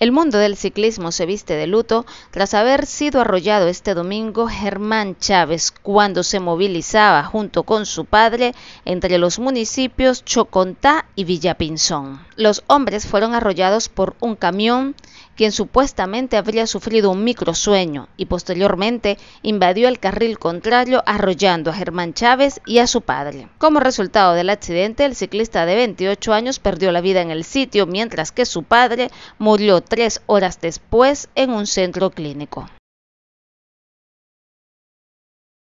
El mundo del ciclismo se viste de luto tras haber sido arrollado este domingo Germán Chávez cuando se movilizaba junto con su padre entre los municipios Chocontá y Villapinzón. Los hombres fueron arrollados por un camión quien supuestamente habría sufrido un microsueño y posteriormente invadió el carril contrario arrollando a Germán Chávez y a su padre. Como resultado del accidente, el ciclista de 28 años perdió la vida en el sitio mientras que su padre murió tres horas después en un centro clínico.